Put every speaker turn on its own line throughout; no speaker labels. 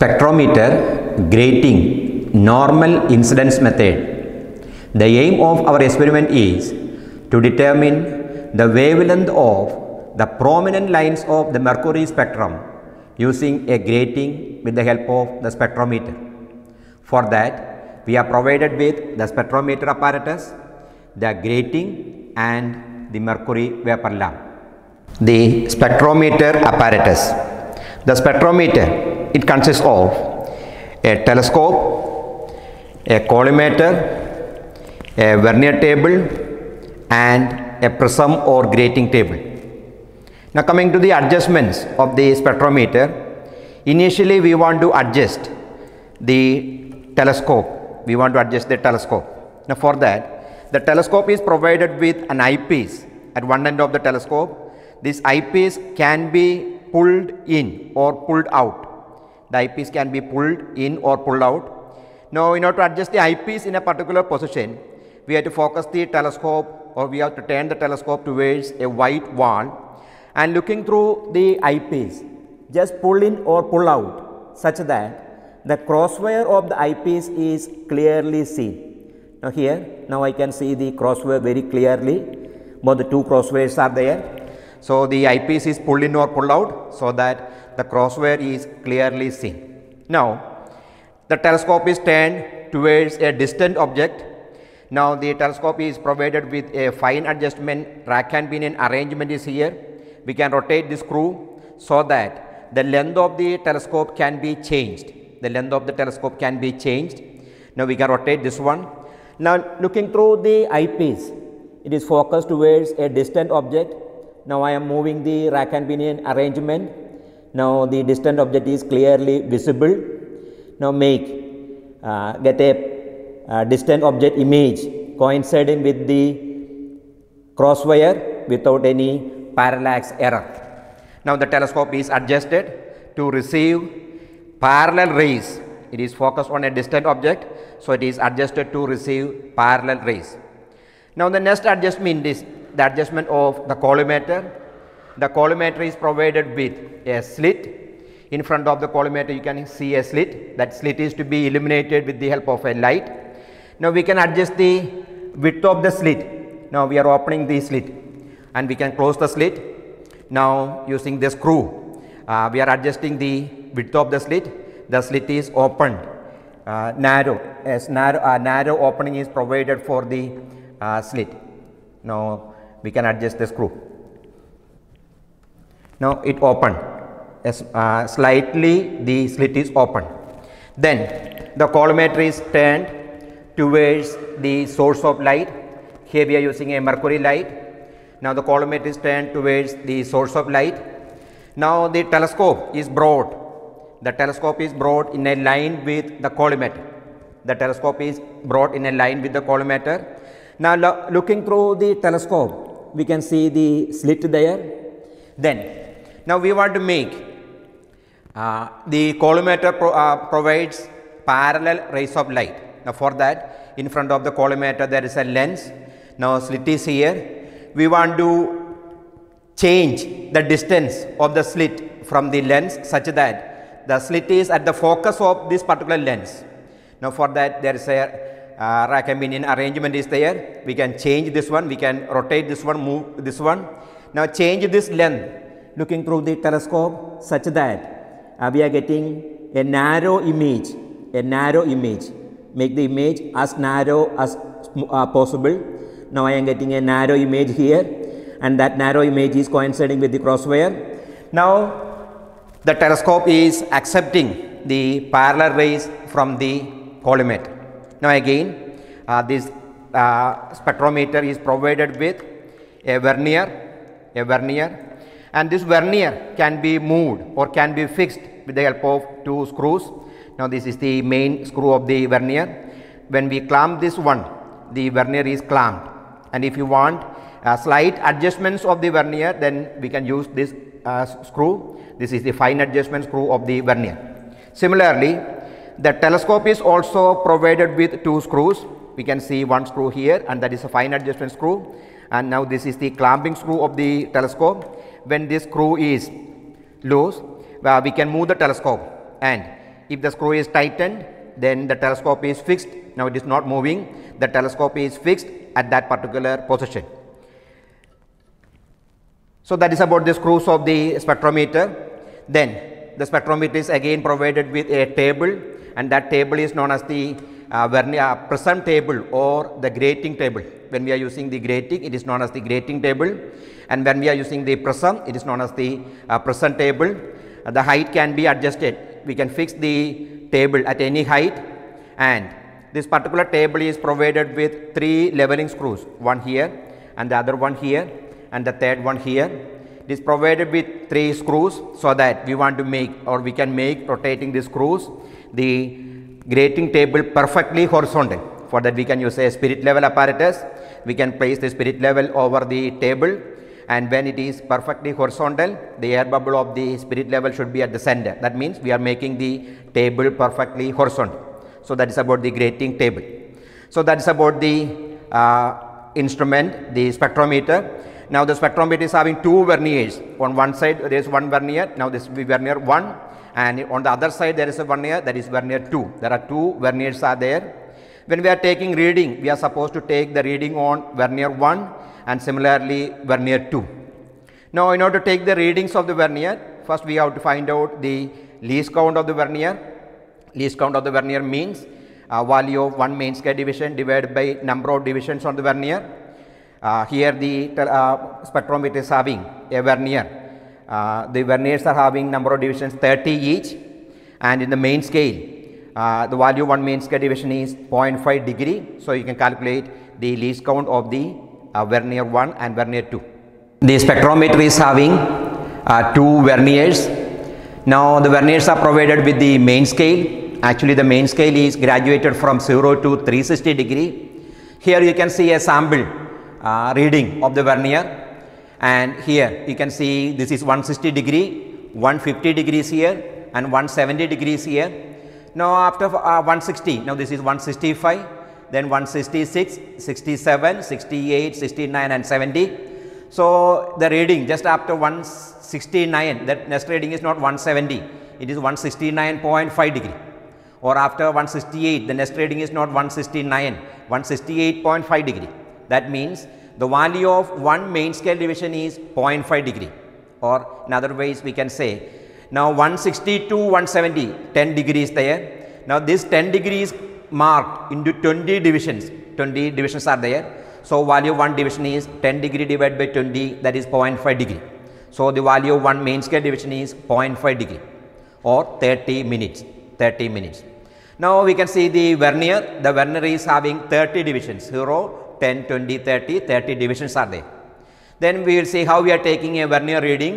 spectrometer grating normal incidence method. The aim of our experiment is to determine the wavelength of the prominent lines of the mercury spectrum using a grating with the help of the spectrometer. For that, we are provided with the spectrometer apparatus, the grating and the mercury vapor lamp. The spectrometer apparatus. The spectrometer it consists of a telescope, a collimator, a vernier table and a prism or grating table. Now coming to the adjustments of the spectrometer, initially we want to adjust the telescope, we want to adjust the telescope. Now for that, the telescope is provided with an eyepiece at one end of the telescope. This eyepiece can be pulled in or pulled out the eyepiece can be pulled in or pulled out. Now, in order to adjust the eyepiece in a particular position, we have to focus the telescope or we have to turn the telescope towards a white wall and looking through the eyepiece, just pull in or pull out such that the crosswire of the eyepiece is clearly seen. Now here, now I can see the crosswire very clearly, both the two crosswires are there so, the eyepiece is pulled in or pulled out so that the crosshair is clearly seen. Now, the telescope is turned towards a distant object. Now, the telescope is provided with a fine adjustment rack and pinion arrangement is here. We can rotate the screw so that the length of the telescope can be changed. The length of the telescope can be changed. Now, we can rotate this one. Now, looking through the eyepiece, it is focused towards a distant object now I am moving the rack and pinion arrangement. Now the distant object is clearly visible. Now make uh, get a uh, distant object image coinciding with the cross wire without any parallax error. Now the telescope is adjusted to receive parallel rays. It is focused on a distant object, so it is adjusted to receive parallel rays. Now the next adjustment is the adjustment of the collimator. The collimator is provided with a slit. In front of the collimator you can see a slit. That slit is to be illuminated with the help of a light. Now we can adjust the width of the slit. Now we are opening the slit and we can close the slit. Now using the screw uh, we are adjusting the width of the slit. The slit is opened uh, narrow as narrow uh, narrow opening is provided for the uh, slit. Now we can adjust the screw. Now it opened, yes, uh, slightly the slit is open. Then the collimator is turned towards the source of light. Here we are using a mercury light. Now the collimator is turned towards the source of light. Now the telescope is brought. The telescope is brought in a line with the collimator. The telescope is brought in a line with the collimator. Now lo looking through the telescope, we can see the slit there. Then now we want to make uh, the collimator pro, uh, provides parallel rays of light. Now for that in front of the collimator there is a lens. Now slit is here. We want to change the distance of the slit from the lens such that the slit is at the focus of this particular lens. Now for that there is a uh, I mean in arrangement is there. We can change this one, we can rotate this one, move this one. Now change this length looking through the telescope such that uh, we are getting a narrow image, a narrow image. Make the image as narrow as uh, possible. Now I am getting a narrow image here and that narrow image is coinciding with the crosswire. Now the telescope is accepting the parallel rays from the collimator. Now again uh, this uh, spectrometer is provided with a vernier, a vernier and this vernier can be moved or can be fixed with the help of two screws. Now this is the main screw of the vernier. When we clamp this one, the vernier is clamped and if you want uh, slight adjustments of the vernier then we can use this uh, screw. This is the fine adjustment screw of the vernier. Similarly, the telescope is also provided with two screws. We can see one screw here and that is a fine adjustment screw. And now this is the clamping screw of the telescope. When this screw is loose, uh, we can move the telescope. And if the screw is tightened, then the telescope is fixed. Now it is not moving. The telescope is fixed at that particular position. So that is about the screws of the spectrometer. Then the spectrometer is again provided with a table and that table is known as the uh, vernier uh, prism table or the grating table. When we are using the grating, it is known as the grating table and when we are using the prism, it is known as the uh, prism table. Uh, the height can be adjusted. We can fix the table at any height and this particular table is provided with three leveling screws, one here and the other one here and the third one here. It is provided with three screws so that we want to make or we can make rotating the screws the grating table perfectly horizontal. For that we can use a spirit level apparatus. We can place the spirit level over the table and when it is perfectly horizontal the air bubble of the spirit level should be at the center. That means we are making the table perfectly horizontal. So that is about the grating table. So that is about the uh, instrument, the spectrometer. Now the spectrometer is having two verniers. On one side there is one vernier. Now this vernier 1 and on the other side there is a vernier that is vernier 2 there are two verniers are there when we are taking reading we are supposed to take the reading on vernier 1 and similarly vernier 2 now in order to take the readings of the vernier first we have to find out the least count of the vernier least count of the vernier means uh, value of one main scale division divided by number of divisions on the vernier uh, here the uh, spectrometer is having a vernier uh, the verniers are having number of divisions 30 each and in the main scale uh, the value 1 main scale division is 0.5 degree. So, you can calculate the least count of the uh, vernier 1 and vernier 2. The spectrometer is having uh, two verniers. Now, the verniers are provided with the main scale. Actually, the main scale is graduated from 0 to 360 degree. Here you can see a sample uh, reading of the vernier and here you can see this is 160 degree, 150 degrees here and 170 degrees here. Now after uh, 160, now this is 165, then 166, 67, 68, 69 and 70. So the reading just after 169, that next reading is not 170, it is 169.5 degree or after 168, the next reading is not 169, 168.5 degree. That means the value of one main scale division is 0.5 degree or in other ways we can say now 160 to 170 10 degrees there now this 10 degrees marked into 20 divisions 20 divisions are there so value 1 division is 10 degree divided by 20 that is 0.5 degree so the value of one main scale division is 0.5 degree or 30 minutes 30 minutes now we can see the vernier the vernier is having 30 divisions 0 10, 20, 30, 30 divisions are there. Then we will see how we are taking a vernier reading.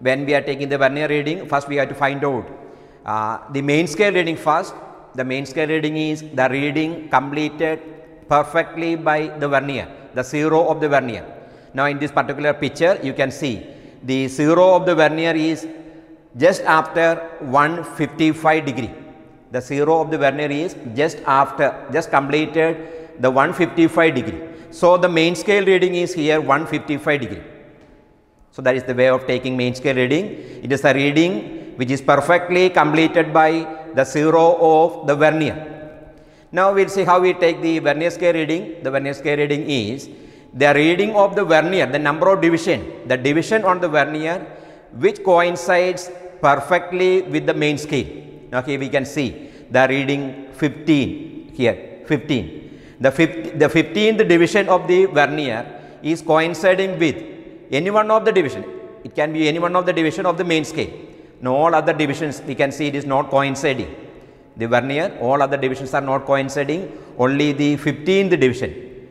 When we are taking the vernier reading, first we have to find out uh, the main scale reading first. The main scale reading is the reading completed perfectly by the vernier, the zero of the vernier. Now, in this particular picture, you can see the zero of the vernier is just after 155 degree. The zero of the vernier is just after, just completed the 155 degree. So, the main scale reading is here 155 degree. So, that is the way of taking main scale reading. It is a reading which is perfectly completed by the zero of the vernier. Now, we will see how we take the vernier scale reading. The vernier scale reading is the reading of the vernier, the number of division, the division on the vernier which coincides perfectly with the main scale. Now, here we can see the reading 15 here, 15. The, the 15th division of the vernier is coinciding with any one of the division. It can be any one of the division of the main scale. Now all other divisions we can see it is not coinciding. The vernier, all other divisions are not coinciding. Only the 15th division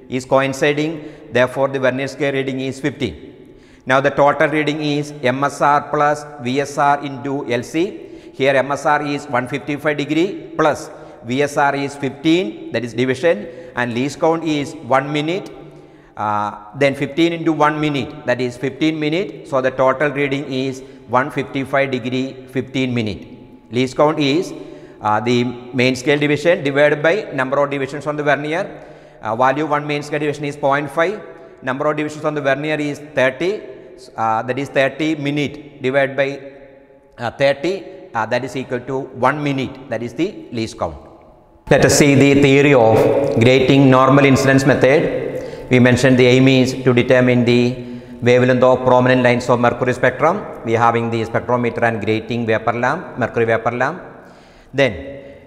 is coinciding. Therefore, the vernier scale reading is 15. Now, the total reading is MSR plus VSR into LC. Here, MSR is 155 degree plus VSR is 15 that is division and least count is 1 minute uh, then 15 into 1 minute that is 15 minute. So, the total reading is 155 degree 15 minute. Least count is uh, the main scale division divided by number of divisions on the vernier. Uh, value 1 main scale division is 0.5, number of divisions on the vernier is 30 uh, that is 30 minute divided by uh, 30 uh, that is equal to 1 minute that is the least count. Let us see the theory of grating normal incidence method. We mentioned the aim is to determine the wavelength of prominent lines of mercury spectrum. We are having the spectrometer and grating vapor lamp, mercury vapor lamp. Then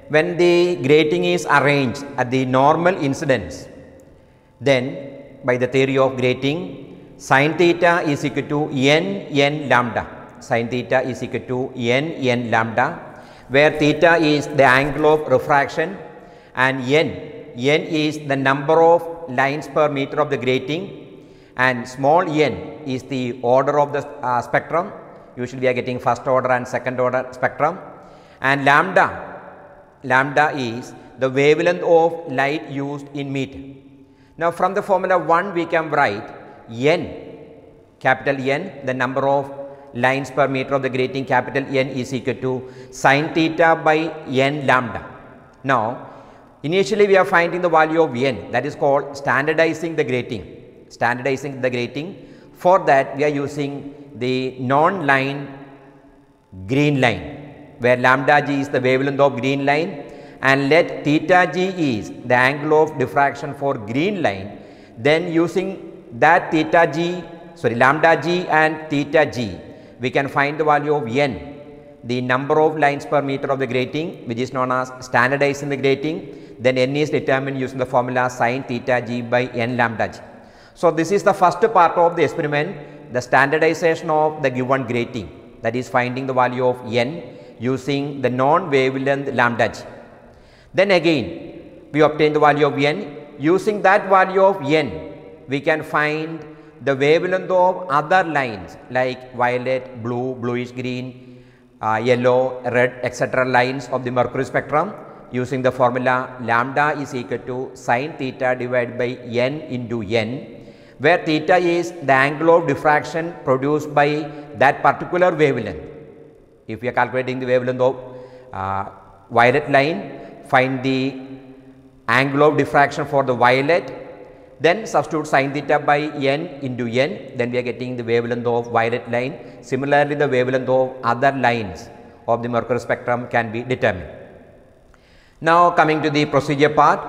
when the grating is arranged at the normal incidence, then by the theory of grating sin theta is equal to n n lambda sin theta is equal to n n lambda where theta is the angle of refraction and n, n is the number of lines per meter of the grating and small n is the order of the uh, spectrum usually we are getting first order and second order spectrum and lambda lambda is the wavelength of light used in meter. Now, from the formula 1 we can write n capital N the number of lines per meter of the grating capital N is equal to sine theta by n lambda. Now, Initially, we are finding the value of n that is called standardizing the grating, standardizing the grating. For that, we are using the non-line green line where lambda g is the wavelength of green line and let theta g is the angle of diffraction for green line. Then using that theta g sorry lambda g and theta g we can find the value of n the number of lines per meter of the grating which is known as standardizing the grating then n is determined using the formula sine theta g by n lambda g. So, this is the first part of the experiment, the standardization of the given grating that is finding the value of n using the non-wavelength lambda g. Then again, we obtain the value of n. Using that value of n, we can find the wavelength of other lines like violet, blue, bluish green, uh, yellow, red, etc. lines of the mercury spectrum using the formula lambda is equal to sine theta divided by n into n where theta is the angle of diffraction produced by that particular wavelength. If we are calculating the wavelength of uh, violet line, find the angle of diffraction for the violet, then substitute sine theta by n into n, then we are getting the wavelength of violet line. Similarly, the wavelength of other lines of the mercury spectrum can be determined. Now coming to the procedure part,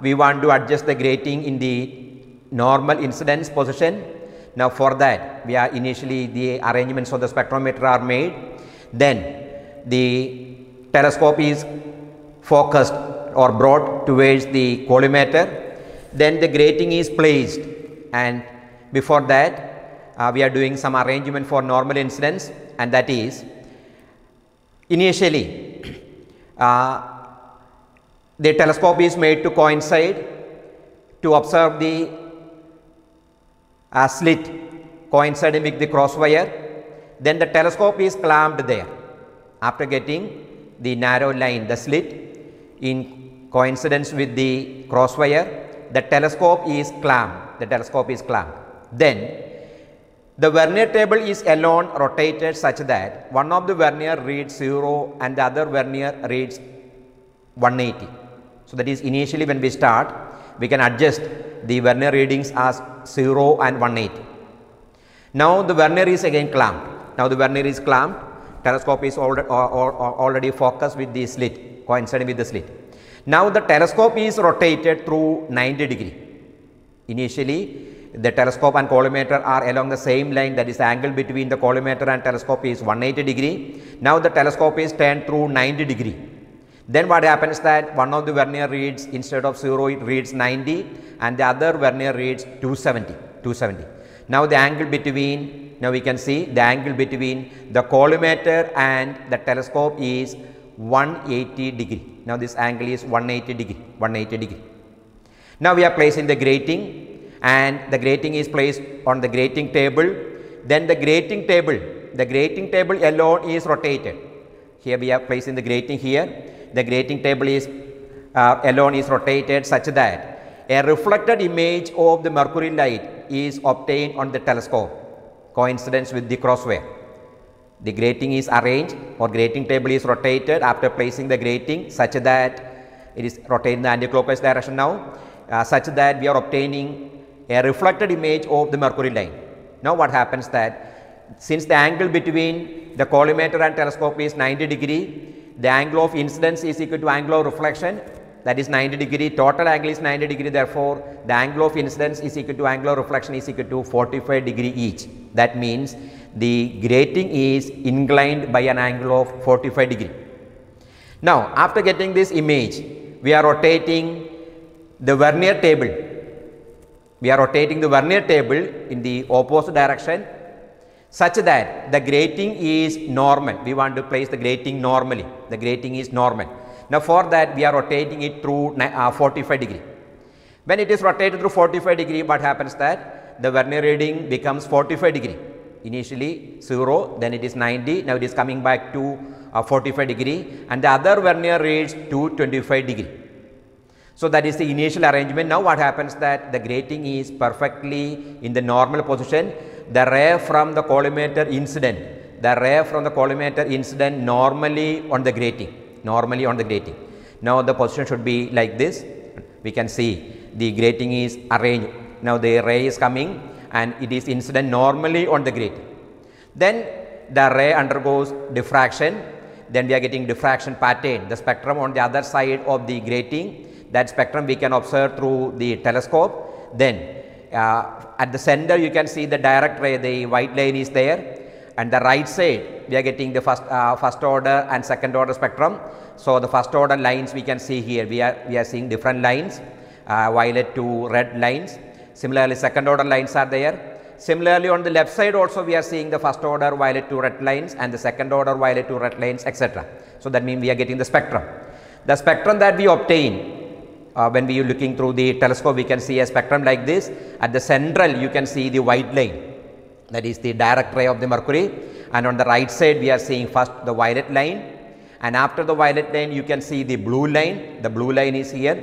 we want to adjust the grating in the normal incidence position. Now for that, we are initially the arrangements of the spectrometer are made. Then the telescope is focused or brought towards the collimator. Then the grating is placed and before that uh, we are doing some arrangement for normal incidence and that is initially uh, the telescope is made to coincide to observe the uh, slit coinciding with the crosswire. Then the telescope is clamped there after getting the narrow line, the slit in coincidence with the crosswire, The telescope is clamped. The telescope is clamped. Then the vernier table is alone rotated such that one of the vernier reads 0 and the other vernier reads 180. So that is initially when we start, we can adjust the vernier readings as 0 and 180. Now the vernier is again clamped. Now the vernier is clamped. Telescope is already, or, or, or already focused with the slit, coinciding with the slit. Now the telescope is rotated through 90 degree. Initially, the telescope and collimator are along the same line that is the angle between the collimator and telescope is 180 degree. Now the telescope is turned through 90 degree then what happens that one of the vernier reads instead of 0 it reads 90 and the other vernier reads 270, 270. Now the angle between, now we can see the angle between the collimator and the telescope is 180 degree. Now this angle is 180 degree, 180 degree. Now we are placing the grating and the grating is placed on the grating table. Then the grating table, the grating table alone is rotated. Here we are placing the grating here the grating table is uh, alone is rotated such that a reflected image of the mercury light is obtained on the telescope coincidence with the crossway. The grating is arranged or grating table is rotated after placing the grating such that it is rotated in the anticlockwise direction now uh, such that we are obtaining a reflected image of the mercury line. Now what happens that since the angle between the collimator and telescope is 90 degree the angle of incidence is equal to angle of reflection that is 90 degree total angle is 90 degree therefore the angle of incidence is equal to angle of reflection is equal to 45 degree each that means the grating is inclined by an angle of 45 degree now after getting this image we are rotating the vernier table we are rotating the vernier table in the opposite direction such that the grating is normal. We want to place the grating normally. The grating is normal. Now, for that we are rotating it through uh, 45 degree. When it is rotated through 45 degree, what happens that the vernier reading becomes 45 degree. Initially 0, then it is 90, now it is coming back to uh, 45 degree and the other vernier reads to 25 degree. So, that is the initial arrangement. Now, what happens that the grating is perfectly in the normal position the ray from the collimator incident, the ray from the collimator incident normally on the grating, normally on the grating. Now, the position should be like this. We can see the grating is arranged. Now, the ray is coming and it is incident normally on the grating. Then the ray undergoes diffraction. Then we are getting diffraction pattern. The spectrum on the other side of the grating, that spectrum we can observe through the telescope. Then uh, at the center you can see the direct ray, the white line is there and the right side we are getting the first uh, first order and second order spectrum so the first order lines we can see here we are we are seeing different lines uh, violet to red lines similarly second order lines are there similarly on the left side also we are seeing the first order violet to red lines and the second order violet to red lines etc so that means we are getting the spectrum the spectrum that we obtain uh, when we are looking through the telescope, we can see a spectrum like this. At the central, you can see the white line, that is the direct ray of the mercury. And on the right side, we are seeing first the violet line. And after the violet line, you can see the blue line. The blue line is here.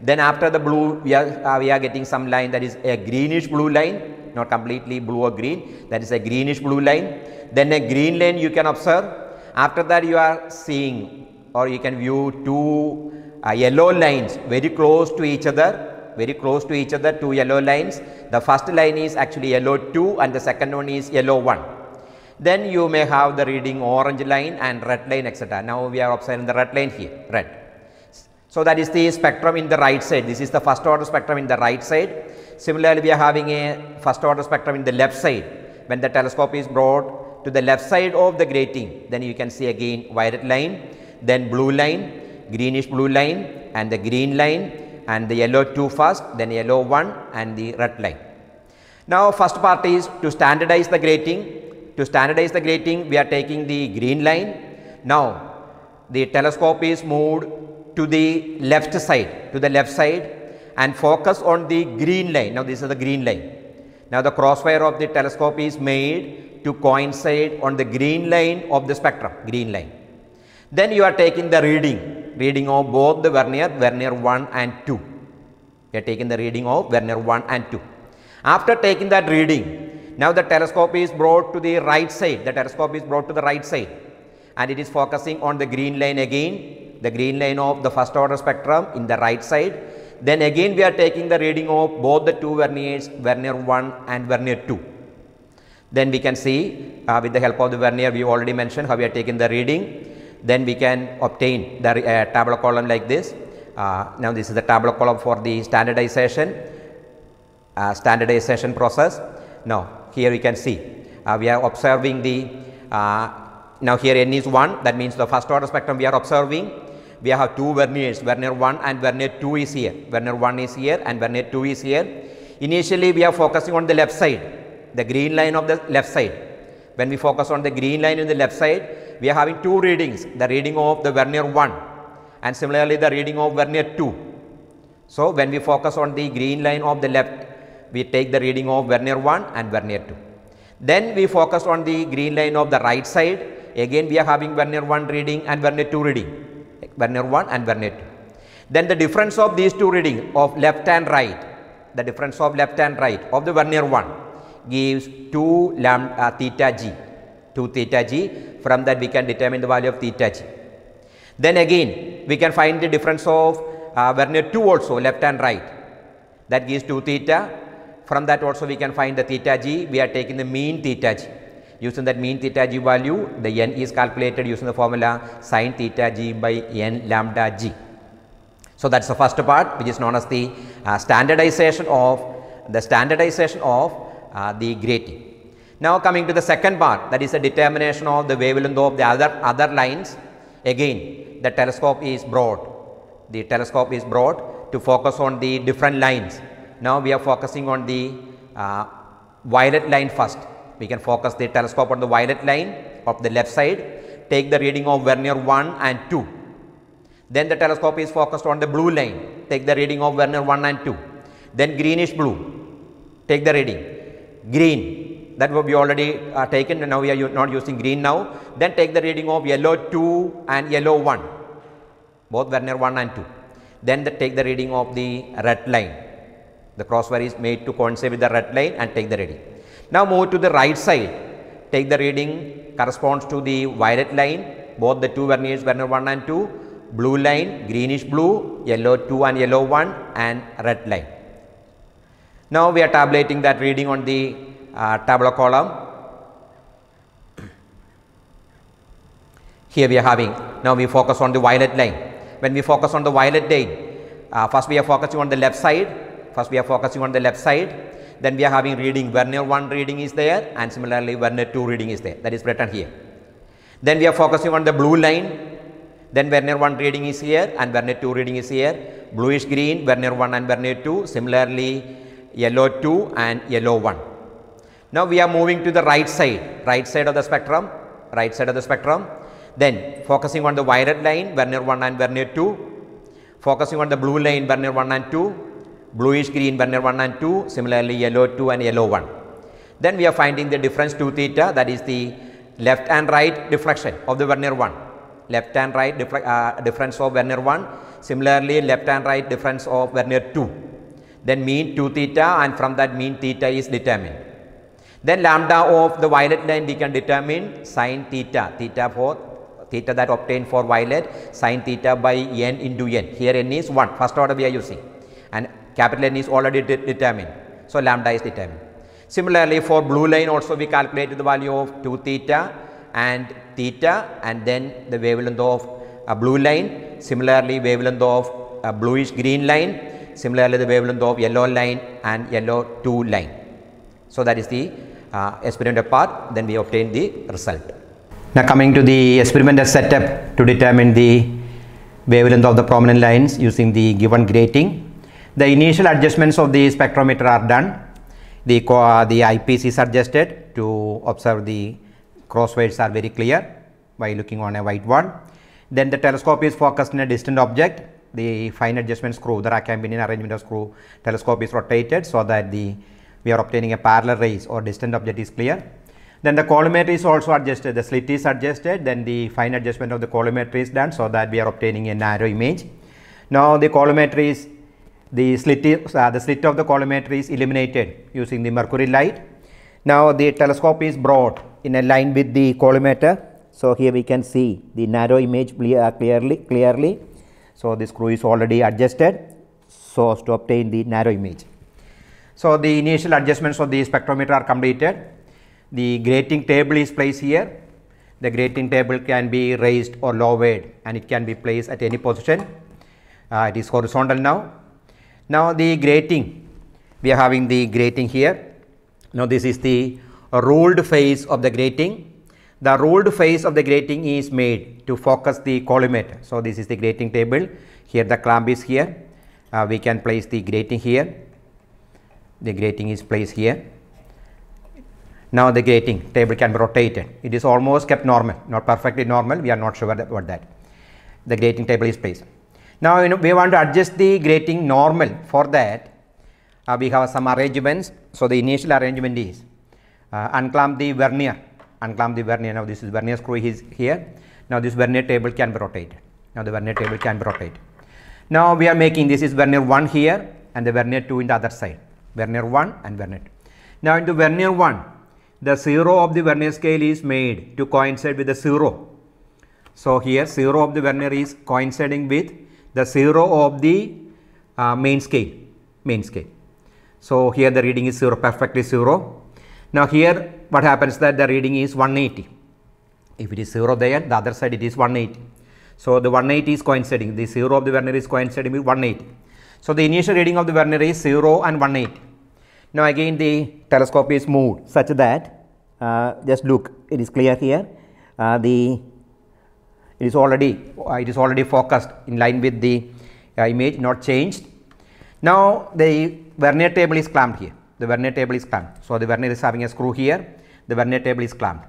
Then after the blue, we are, uh, we are getting some line that is a greenish blue line, not completely blue or green. That is a greenish blue line. Then a green line you can observe. After that, you are seeing or you can view two uh, yellow lines very close to each other very close to each other two yellow lines the first line is actually yellow 2 and the second one is yellow 1 then you may have the reading orange line and red line etc now we are observing the red line here red so that is the spectrum in the right side this is the first order spectrum in the right side similarly we are having a first order spectrum in the left side when the telescope is brought to the left side of the grating then you can see again violet line then blue line greenish blue line and the green line and the yellow two first, then yellow one and the red line. Now, first part is to standardize the grating. To standardize the grating, we are taking the green line. Now, the telescope is moved to the left side, to the left side and focus on the green line. Now, this is the green line. Now, the crossfire of the telescope is made to coincide on the green line of the spectrum, green line. Then you are taking the reading reading of both the vernier, vernier 1 and 2. We are taking the reading of vernier 1 and 2. After taking that reading, now the telescope is brought to the right side. The telescope is brought to the right side and it is focusing on the green line again, the green line of the first order spectrum in the right side. Then again we are taking the reading of both the two verniers, vernier 1 and vernier 2. Then we can see uh, with the help of the vernier we already mentioned how we are taking the reading then we can obtain the uh, tabular column like this. Uh, now, this is the tabular column for the standardization, uh, standardization process. Now, here we can see uh, we are observing the uh, now here n is 1 that means the first order spectrum we are observing we have two verniers vernier 1 and vernier 2 is here vernier 1 is here and vernier 2 is here initially we are focusing on the left side the green line of the left side when we focus on the green line in the left side, we are having two readings, the reading of the vernier 1 and similarly the reading of vernier 2. So, when we focus on the green line of the left, we take the reading of vernier 1 and vernier 2. Then we focus on the green line of the right side, again we are having vernier 1 reading and vernier 2 reading, vernier 1 and vernier 2. Then the difference of these two readings of left and right, the difference of left and right of the vernier 1 gives 2 lambda, uh, theta g, 2 theta g. From that we can determine the value of theta g. Then again we can find the difference of uh, Vernier 2 also left and right that gives 2 theta. From that also we can find the theta g. We are taking the mean theta g. Using that mean theta g value the n is calculated using the formula sine theta g by n lambda g. So, that is the first part which is known as the uh, standardization of the standardization of the grating. Now coming to the second part that is the determination of the wavelength of the other, other lines. Again the telescope is broad. The telescope is broad to focus on the different lines. Now we are focusing on the uh, violet line first. We can focus the telescope on the violet line of the left side. Take the reading of vernier 1 and 2. Then the telescope is focused on the blue line. Take the reading of vernier 1 and 2. Then greenish blue. Take the reading green that we already uh, taken and now we are not using green now then take the reading of yellow 2 and yellow 1 both vernier 1 and 2 then the, take the reading of the red line the crosswire is made to coincide with the red line and take the reading now move to the right side take the reading corresponds to the violet line both the two verniers vernier 1 and 2 blue line greenish blue yellow 2 and yellow 1 and red line now we are tabulating that reading on the uh, tabular column. Here we are having, now we focus on the violet line. When we focus on the violet line, uh, first we are focusing on the left side, first we are focusing on the left side, then we are having reading Werner 1 reading is there and similarly Werner 2 reading is there, that is written here. Then we are focusing on the blue line, then Werner 1 reading is here and Werner 2 reading is here, bluish green, Werner 1 and Werner 2, similarly yellow 2 and yellow 1. Now we are moving to the right side, right side of the spectrum, right side of the spectrum. Then focusing on the violet line, vernier 1 and vernier 2. Focusing on the blue line, vernier 1 and 2. Bluish green, vernier 1 and 2. Similarly, yellow 2 and yellow 1. Then we are finding the difference 2 theta, that is the left and right deflection of the vernier 1. Left and right uh, difference of vernier 1. Similarly, left and right difference of vernier 2 then mean 2 theta and from that mean theta is determined. Then lambda of the violet line we can determine sine theta, theta for theta that obtained for violet sine theta by n into n. Here n is 1, first order we are using and capital N is already de determined. So, lambda is determined. Similarly, for blue line also we calculate the value of 2 theta and theta and then the wavelength of a blue line. Similarly, wavelength of a bluish green line Similarly, the wavelength of yellow line and yellow 2 line. So, that is the uh, experimental path then we obtain the result. Now, coming to the experimental setup to determine the wavelength of the prominent lines using the given grating. The initial adjustments of the spectrometer are done. The, uh, the eyepiece is adjusted to observe the crosswires are very clear by looking on a white one. Then the telescope is focused on a distant object the fine adjustment screw, the Rackham-Pinion arrangement of screw telescope is rotated so that the we are obtaining a parallel rays or distant object is clear. Then the collimator is also adjusted, the slit is adjusted, then the fine adjustment of the collimator is done so that we are obtaining a narrow image. Now the collimator is, the slit, is, uh, the slit of the collimator is illuminated using the mercury light. Now the telescope is brought in a line with the collimator. So here we can see the narrow image clearly, clearly. So, the screw is already adjusted so as to obtain the narrow image. So, the initial adjustments of the spectrometer are completed. The grating table is placed here. The grating table can be raised or lowered and it can be placed at any position. Uh, it is horizontal now. Now, the grating, we are having the grating here. Now, this is the ruled face of the grating the rolled face of the grating is made to focus the collimator. So, this is the grating table here the clamp is here uh, we can place the grating here the grating is placed here. Now, the grating table can be rotated it is almost kept normal not perfectly normal we are not sure about that the grating table is placed. Now, you know, we want to adjust the grating normal for that uh, we have some arrangements. So, the initial arrangement is uh, unclamp the vernier unclamp the vernier. Now this is vernier screw is here. Now this vernier table can be rotated. Now the vernier table can be rotated. Now we are making this is vernier 1 here and the vernier 2 in the other side. Vernier 1 and vernier 2. Now in the vernier 1, the 0 of the vernier scale is made to coincide with the 0. So here 0 of the vernier is coinciding with the 0 of the uh, main scale, main scale. So here the reading is 0, perfectly 0 now here what happens that the reading is 180. If it is 0 there, the other side it is 180. So the 180 is coinciding. The 0 of the vernier is coinciding with 180. So the initial reading of the vernier is 0 and 180. Now again the telescope is moved such that uh, just look it is clear here uh, the it is already uh, it is already focused in line with the uh, image not changed. Now the Vernier table is clamped here. The vernier table is clamped. So, the vernier is having a screw here. The vernier table is clamped.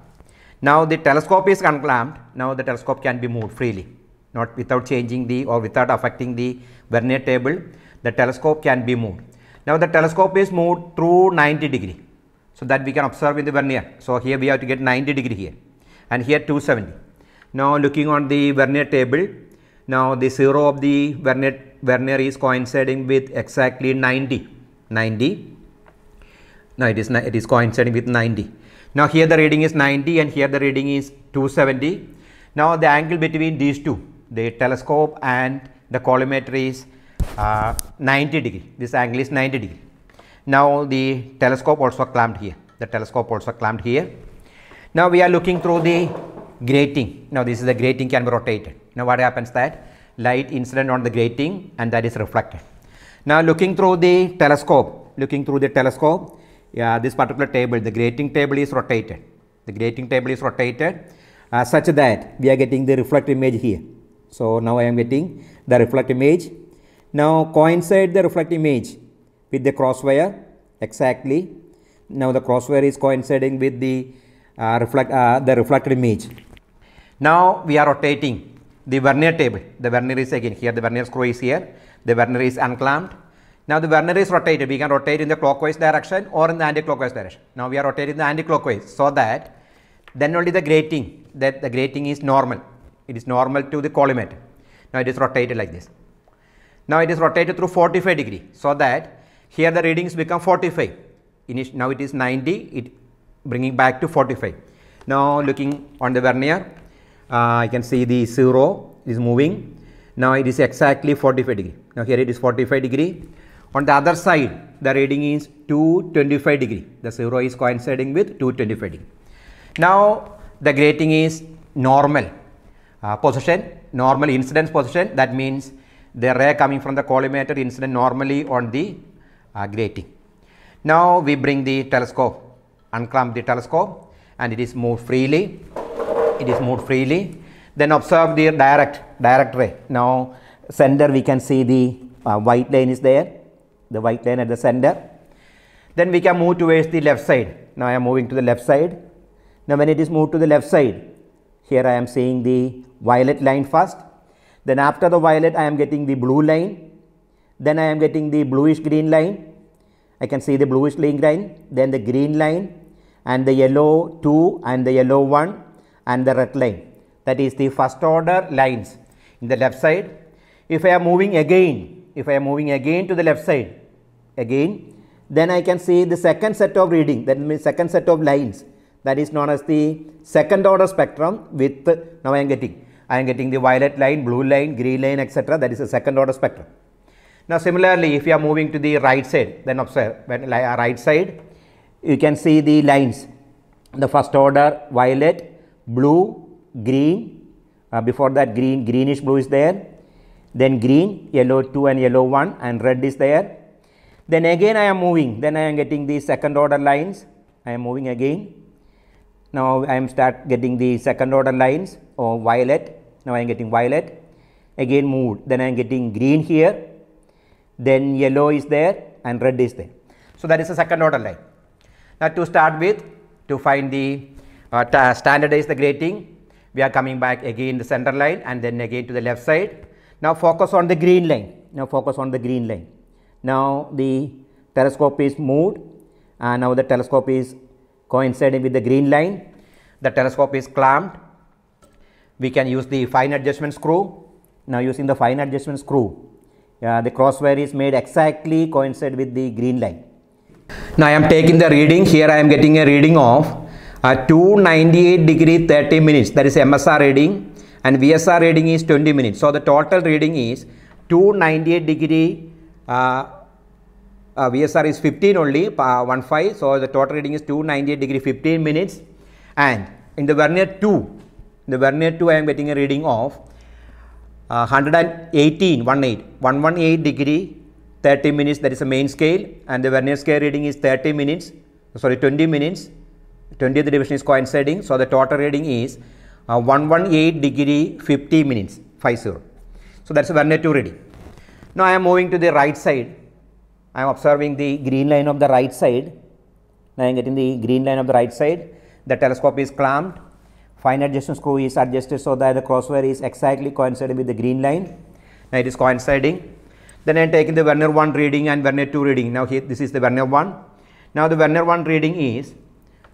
Now, the telescope is unclamped. Now, the telescope can be moved freely, not without changing the or without affecting the vernier table. The telescope can be moved. Now, the telescope is moved through 90 degree. So, that we can observe in the vernier. So, here we have to get 90 degree here and here 270. Now, looking on the vernier table, now the zero of the vernier, vernier is coinciding with exactly 90. 90 no it is it is coinciding with 90 now here the reading is 90 and here the reading is 270 now the angle between these two the telescope and the collimator is uh, 90 degree this angle is 90 degree now the telescope also clamped here the telescope also clamped here now we are looking through the grating now this is the grating can be rotated now what happens that light incident on the grating and that is reflected now looking through the telescope looking through the telescope uh, this particular table, the grating table is rotated. The grating table is rotated uh, such that we are getting the reflect image here. So now I am getting the reflect image. Now coincide the reflect image with the cross wire exactly. Now the cross wire is coinciding with the uh, reflect uh, the reflected image. Now we are rotating the vernier table. The vernier is again here. The vernier screw is here. The vernier is unclamped. Now the vernier is rotated. We can rotate in the clockwise direction or in the anti-clockwise direction. Now we are rotating the anti-clockwise so that then only the grating, that the grating is normal. It is normal to the collimator. Now it is rotated like this. Now it is rotated through 45 degree so that here the readings become 45. now it is 90, it bringing back to 45. Now looking on the vernier, uh, I can see the 0 is moving. Now it is exactly 45 degree. Now here it is 45 degree on the other side, the reading is 225 degree. The zero is coinciding with 225 degree. Now, the grating is normal uh, position, normal incidence position. That means the ray coming from the collimator incident normally on the uh, grating. Now, we bring the telescope, unclamp the telescope and it is moved freely. It is moved freely. Then observe the direct, direct ray. Now, center we can see the uh, white line is there the white line at the center. Then we can move towards the left side. Now I am moving to the left side. Now when it is moved to the left side, here I am seeing the violet line first. Then after the violet, I am getting the blue line. Then I am getting the bluish green line. I can see the bluish green line, then the green line and the yellow 2 and the yellow 1 and the red line. That is the first order lines in the left side. If I am moving again, if I am moving again to the left side, again. Then I can see the second set of reading, that means second set of lines, that is known as the second order spectrum with, now I am getting, I am getting the violet line, blue line, green line, etc. That is a second order spectrum. Now, similarly, if you are moving to the right side, then observe, when uh, right side, you can see the lines, the first order violet, blue, green, uh, before that green, greenish blue is there, then green, yellow 2 and yellow 1 and red is there, then again I am moving, then I am getting the second order lines. I am moving again. Now I am start getting the second order lines or violet. Now I am getting violet. Again moved. Then I am getting green here. Then yellow is there and red is there. So that is the second order line. Now to start with, to find the uh, standardize the grating, we are coming back again the center line and then again to the left side. Now focus on the green line. Now focus on the green line. Now the telescope is moved and now the telescope is coinciding with the green line. The telescope is clamped. We can use the fine adjustment screw. Now using the fine adjustment screw, uh, the crosswire is made exactly coincide with the green line. Now I am taking the reading. Here I am getting a reading of uh, 298 degree 30 minutes. That is MSR reading and VSR reading is 20 minutes. So the total reading is 298 degree uh, uh, VSR is 15 only, uh, 1 5. So, the total reading is 298 degree 15 minutes. And in the vernier 2, the vernier 2 I am getting a reading of uh, 118, 18, 118 degree 30 minutes that is the main scale and the vernier scale reading is 30 minutes, sorry 20 minutes, 20th division is coinciding. So, the total reading is uh, 118 degree 50 minutes, 50. So, that is vernier 2 reading. Now I am moving to the right side. I am observing the green line of the right side. Now I am getting the green line of the right side. The telescope is clamped. Fine adjustment screw is adjusted so that the crosswire is exactly coinciding with the green line. Now it is coinciding. Then I am taking the Werner 1 reading and Werner 2 reading. Now here this is the Werner 1. Now the Werner 1 reading is,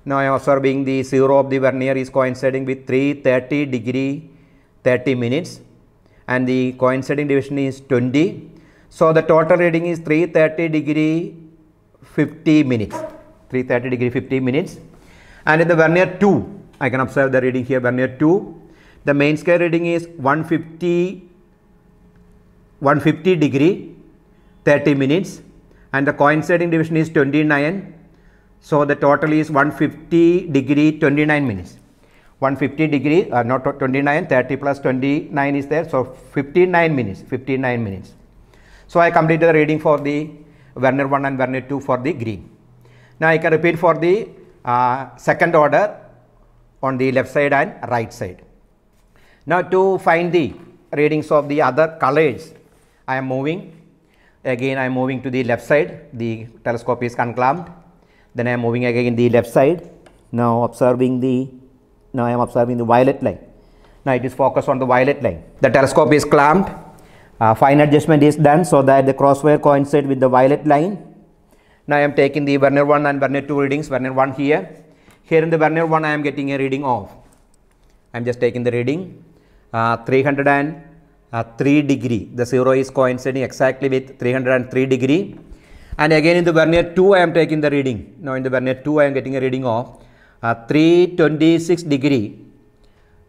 now I am observing the 0 of the Vernier is coinciding with 330 degree 30 minutes and the coinciding division is 20. So the total reading is 330 degree 50 minutes. 330 degree 50 minutes. And in the vernier 2, I can observe the reading here vernier 2. The main scale reading is 150 150 degree 30 minutes and the coinciding division is 29. So the total is 150 degree 29 minutes. 150 degree uh, not 29 30 plus 29 is there so 59 minutes 59 minutes so i completed the reading for the werner 1 and werner 2 for the green now i can repeat for the uh, second order on the left side and right side now to find the readings of the other colors i am moving again i am moving to the left side the telescope is conclamped then i am moving again the left side now observing the now I am observing the violet line. Now it is focused on the violet line. The telescope is clamped. Uh, fine adjustment is done so that the crosswire coincides with the violet line. Now I am taking the vernier 1 and vernier 2 readings. Vernier 1 here. Here in the vernier 1 I am getting a reading of. I am just taking the reading. Uh, 303 uh, degree. The 0 is coinciding exactly with 303 degree. And again in the Vernier 2 I am taking the reading. Now in the Vernier 2 I am getting a reading of uh, 326 degree.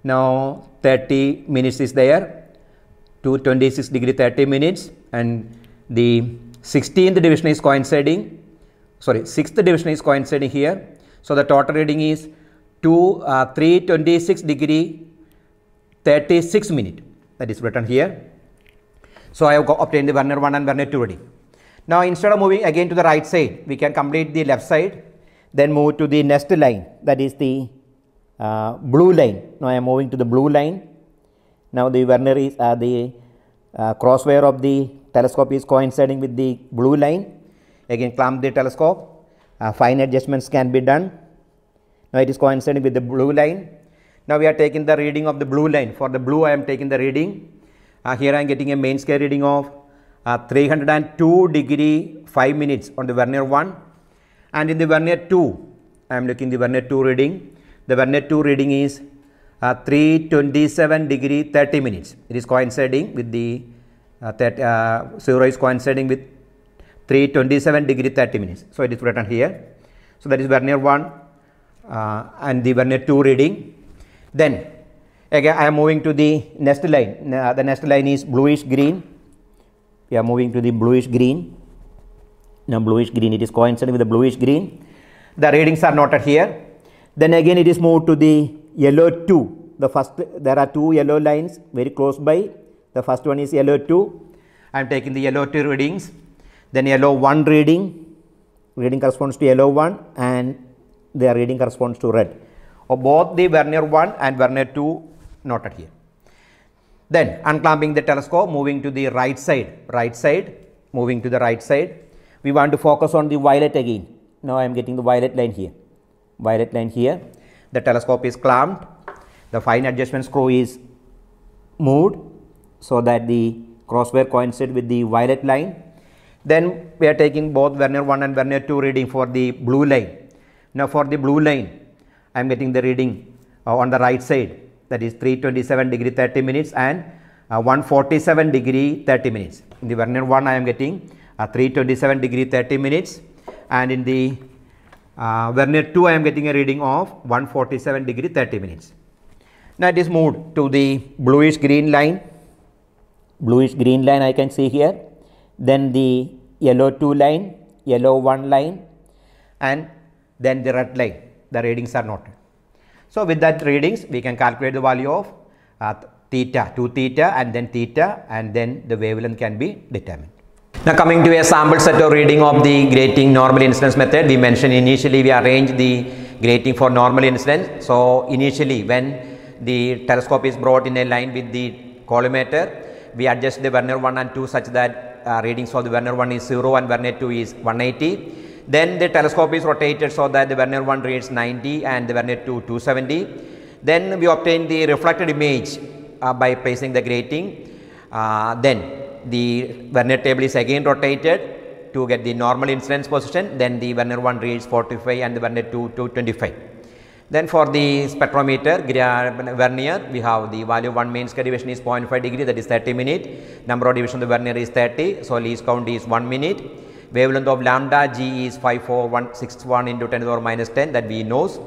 Now 30 minutes is there, 226 degree 30 minutes and the 16th division is coinciding, sorry 6th division is coinciding here. So the total reading is 2, uh, 326 degree 36 minute that is written here. So I have obtained the Werner 1 and Werner 2 reading. Now instead of moving again to the right side, we can complete the left side then move to the next line that is the uh, blue line. Now I am moving to the blue line. Now the Werner is uh, the uh, crosswire of the telescope is coinciding with the blue line. Again clamp the telescope. Uh, fine adjustments can be done. Now it is coinciding with the blue line. Now we are taking the reading of the blue line. For the blue I am taking the reading. Uh, here I am getting a main scale reading of uh, 302 degree 5 minutes on the Werner 1 and in the vernier 2 i am looking the vernier 2 reading the vernier 2 reading is uh, 327 degree 30 minutes it is coinciding with the uh, that uh, zero is coinciding with 327 degree 30 minutes so it is written here so that is vernier 1 uh, and the vernier 2 reading then again i am moving to the next line uh, the next line is bluish green we are moving to the bluish green now bluish green it is coincident with the bluish green the readings are noted here then again it is moved to the yellow 2 the first there are two yellow lines very close by the first one is yellow 2 i am taking the yellow 2 readings then yellow 1 reading reading corresponds to yellow 1 and their reading corresponds to red or oh, both the vernier 1 and vernier 2 noted here then unclamping the telescope moving to the right side right side moving to the right side we want to focus on the violet again now i am getting the violet line here violet line here the telescope is clamped the fine adjustment screw is moved so that the crossbar coincides with the violet line then we are taking both Werner 1 and Werner 2 reading for the blue line now for the blue line i am getting the reading uh, on the right side that is 327 degree 30 minutes and uh, 147 degree 30 minutes in the Werner 1 i am getting uh, 327 degree 30 minutes and in the uh, vernier 2 I am getting a reading of 147 degree 30 minutes. Now it is moved to the bluish green line, bluish green line I can see here, then the yellow 2 line, yellow 1 line and then the red line, the readings are noted. So with that readings we can calculate the value of uh, theta, 2 theta and then theta and then the wavelength can be determined. Now coming to a sample set of reading of the grating normal incidence method, we mentioned initially we arrange the grating for normal incidence. So initially when the telescope is brought in a line with the collimator, we adjust the Werner 1 and 2 such that uh, readings of the Werner 1 is 0 and Werner 2 is 180. Then the telescope is rotated so that the Werner 1 reads 90 and the Werner 2 270. Then we obtain the reflected image uh, by placing the grating. Uh, then the vernier table is again rotated to get the normal incidence position, then the vernier 1 reads 45 and the vernier 2 to 25. Then for the spectrometer vernier, we have the value 1 means division is 0.5 degree that is 30 minute, number of division of the vernier is 30, so least count is 1 minute, wavelength of lambda g is 54161 into 10 to the power minus 10 that we knows,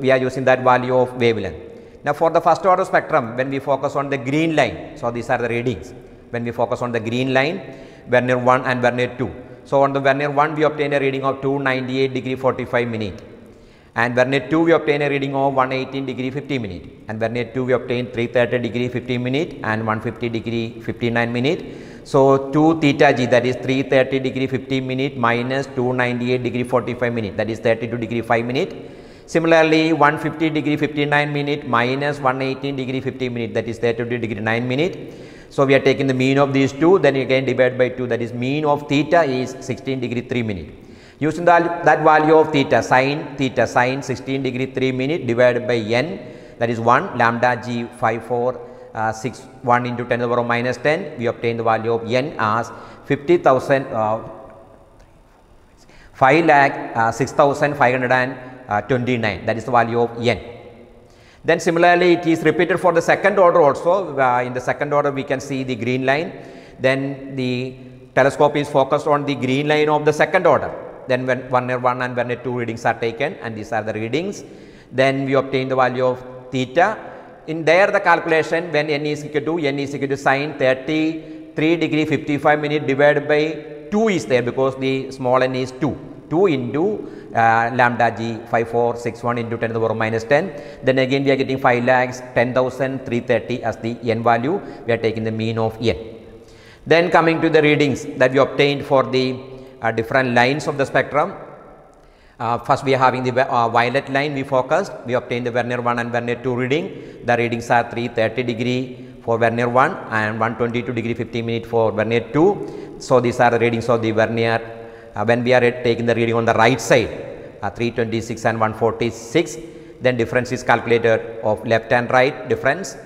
we are using that value of wavelength. Now for the first order spectrum when we focus on the green line, so these are the readings when we focus on the green line, Vernier 1 and Vernier 2. So, on the Vernier 1 we obtain a reading of 298 degree 45 minute and Vernier 2 we obtain a reading of 118 degree 50 minute and Vernier 2 we obtain 330 degree 50 minute and 150 degree 59 minute. So, 2 theta g that is 330 degree 50 minute minus 298 degree 45 minute that is 32 degree 5 minute. Similarly, 150 degree 59 minute minus 118 degree 50 minute that is 32 degree 9 minute. So we are taking the mean of these two, then again divide by 2, that is mean of theta is 16 degree 3 minute. Using that, that value of theta, sine theta, sine 16 degree 3 minute divided by n, that is 1 lambda g 5 4 uh, 6 1 into 10 to the power of minus 10, we obtain the value of n as 50,000 uh, 5 lakh uh, 6529 uh, that is the value of n then similarly, it is repeated for the second order also. Uh, in the second order, we can see the green line. Then the telescope is focused on the green line of the second order. Then when Werner 1 and Werner 2 readings are taken and these are the readings. Then we obtain the value of theta. In there the calculation when n is equal to n is equal to sine 33 degree 55 minute divided by 2 is there because the small n is 2. 2 into lambda g 5461 into 10 to the power minus 10 then again we are getting 5 lakhs 10,330 as the n value we are taking the mean of n. Then coming to the readings that we obtained for the uh, different lines of the spectrum uh, first we are having the uh, violet line we focused, we obtained the Vernier 1 and Vernier 2 reading. The readings are 330 degree for Vernier 1 and 122 degree 15 minute for Vernier 2. So, these are the readings of the Vernier uh, when we are taking the reading on the right side uh, 326 and 146 then difference is calculated of left and right difference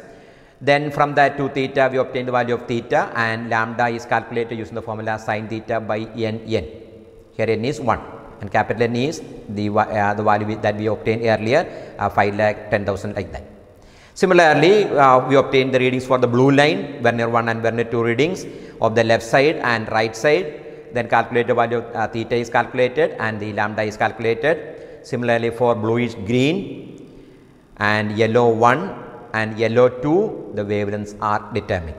then from that 2 theta we obtain the value of theta and lambda is calculated using the formula sine theta by n n here n is 1 and capital N is the, uh, the value that we obtained earlier uh, 5 lakh 10,000 like that. Similarly, uh, we obtained the readings for the blue line Werner 1 and Werner 2 readings of the left side and right side then calculated value uh, theta is calculated and the lambda is calculated. Similarly, for bluish green and yellow 1 and yellow 2 the wavelengths are determined.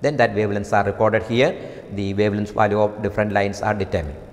Then that wavelengths are recorded here the wavelength value of different lines are determined.